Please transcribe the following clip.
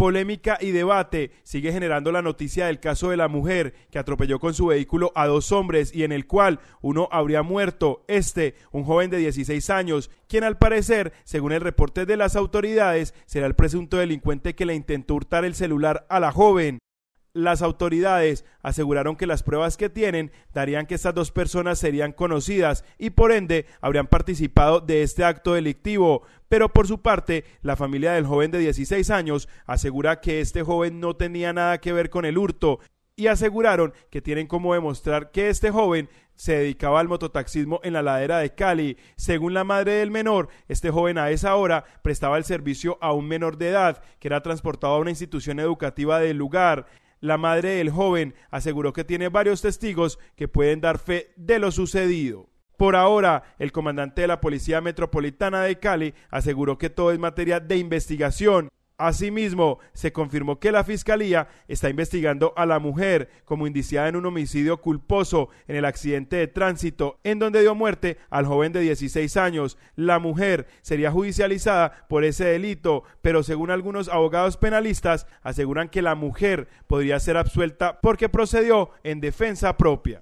Polémica y debate sigue generando la noticia del caso de la mujer que atropelló con su vehículo a dos hombres y en el cual uno habría muerto, este, un joven de 16 años, quien al parecer, según el reporte de las autoridades, será el presunto delincuente que le intentó hurtar el celular a la joven las autoridades aseguraron que las pruebas que tienen darían que estas dos personas serían conocidas y por ende habrían participado de este acto delictivo. Pero por su parte, la familia del joven de 16 años asegura que este joven no tenía nada que ver con el hurto y aseguraron que tienen como demostrar que este joven se dedicaba al mototaxismo en la ladera de Cali. Según la madre del menor, este joven a esa hora prestaba el servicio a un menor de edad que era transportado a una institución educativa del lugar. La madre del joven aseguró que tiene varios testigos que pueden dar fe de lo sucedido. Por ahora, el comandante de la Policía Metropolitana de Cali aseguró que todo es materia de investigación Asimismo, se confirmó que la Fiscalía está investigando a la mujer como indiciada en un homicidio culposo en el accidente de tránsito en donde dio muerte al joven de 16 años. La mujer sería judicializada por ese delito, pero según algunos abogados penalistas aseguran que la mujer podría ser absuelta porque procedió en defensa propia.